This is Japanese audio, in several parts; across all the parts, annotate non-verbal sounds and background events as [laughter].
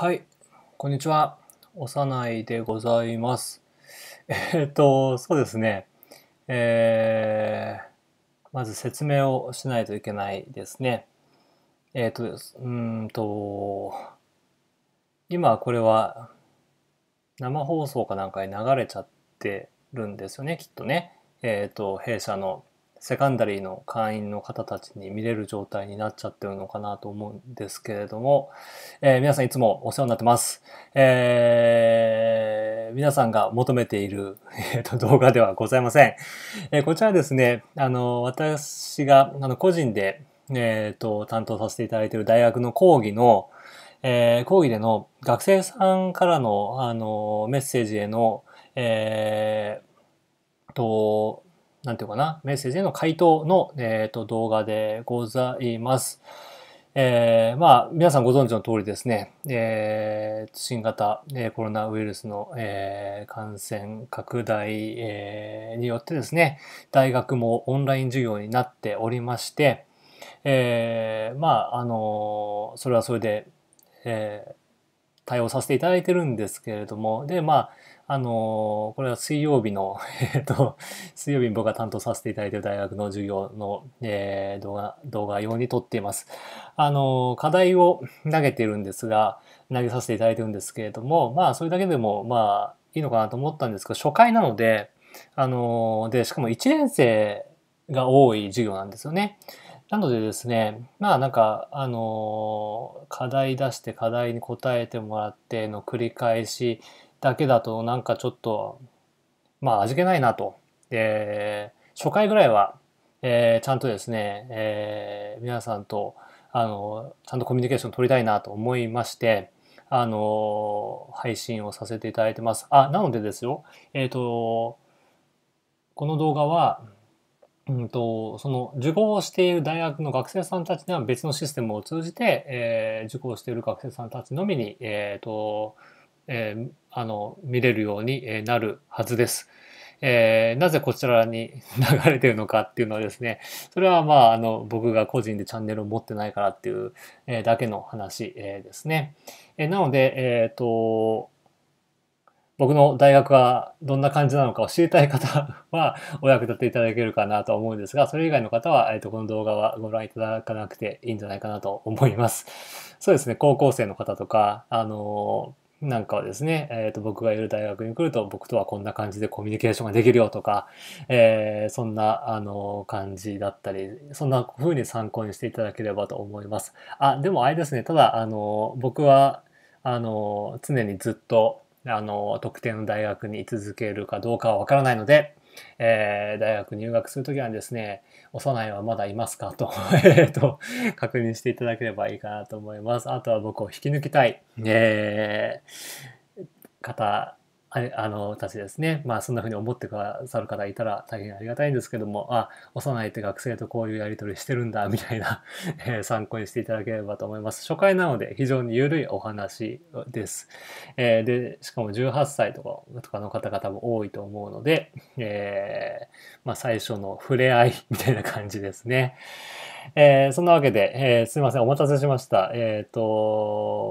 はい、こんにちは。幼いでございます。えっ、と、そうですね。えー、まず説明をしないといけないですね。えっ、とです、うんと、今これは生放送かなんかに流れちゃってるんですよね、きっとね。えっ、と、弊社のセカンダリーの会員の方たちに見れる状態になっちゃってるのかなと思うんですけれども、えー、皆さんいつもお世話になってます。えー、皆さんが求めている、[laughs] えと、動画ではございません。えー、こちらですね、あの、私があの個人で、えーと、と担当させていただいている大学の講義の、えー、講義での学生さんからのあのメッセージへの、えーとなんていうかな、メッセージへの回答の、えっ、ー、と、動画でございます。えー、まあ、皆さんご存知の通りですね、えー、新型、えー、コロナウイルスの、えー、感染拡大、えー、によってですね、大学もオンライン授業になっておりまして、えー、まあ、あのそれはそれで、え対応させていただいてるんですけれども、で、まあ、あの、これは水曜日の、[laughs] えっと、水曜日に僕が担当させていただいている大学の授業の、えー、動画、動画用に撮っています。あの、課題を投げてるんですが、投げさせていただいてるんですけれども、まあ、それだけでも、まあ、いいのかなと思ったんですけど、初回なので、あの、で、しかも1年生が多い授業なんですよね。なのでですね、まあなんか、あの、課題出して課題に答えてもらっての繰り返しだけだとなんかちょっと、まあ味気ないなと。で、初回ぐらいは、えー、ちゃんとですね、えー、皆さんと、あの、ちゃんとコミュニケーション取りたいなと思いまして、あの、配信をさせていただいてます。あ、なのでですよ、えっ、ー、と、この動画は、うんと、その受講している大学の学生さんたちには別のシステムを通じて、えー、受講している学生さんたちのみに、えっ、ー、と、えー、あの、見れるようになるはずです。えー、なぜこちらに [laughs] 流れてるのかっていうのはですね、それはまあ、あの、僕が個人でチャンネルを持ってないからっていう、えー、だけの話、えー、ですね。えー、なので、えっ、ー、と、僕の大学はどんな感じなのかを知りたい方 [laughs] はお役立ていただけるかなと思うんですが、それ以外の方は、えっと、この動画はご覧いただかなくていいんじゃないかなと思います。そうですね、高校生の方とか、あのなんかはですね、えっ、ー、と僕がいる大学に来ると僕とはこんな感じでコミュニケーションができるよとか、えー、そんなあの感じだったりそんな風に参考にしていただければと思います。あでもあれですねただあの僕はあの常にずっとあの、特定の大学に居続けるかどうかはわからないので、えー、大学入学するときはですね、幼いはまだいますか [laughs] と、えっと、確認していただければいいかなと思います。あとは僕を引き抜きたい、えー、方あれあのたちですね、まあ、そんなふうに思ってくださる方いたら大変ありがたいんですけどもあ幼いって学生とこういうやり取りしてるんだみたいな [laughs] え参考にしていただければと思います初回なので非常に緩いお話です、えー、でしかも18歳とかとかの方々も多いと思うので、えー、まあ、最初の触れ合いみたいな感じですね、えー、そんなわけで、えすいませんお待たせしましたえっ、と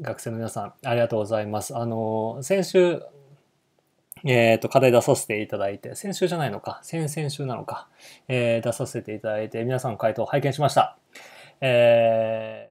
学生の皆さん、ありがとうございます。あの、先週、えっ、ー、と、課題出させていただいて、先週じゃないのか、先々週なのか、えー、出させていただいて、皆さんの回答を拝見しました。えー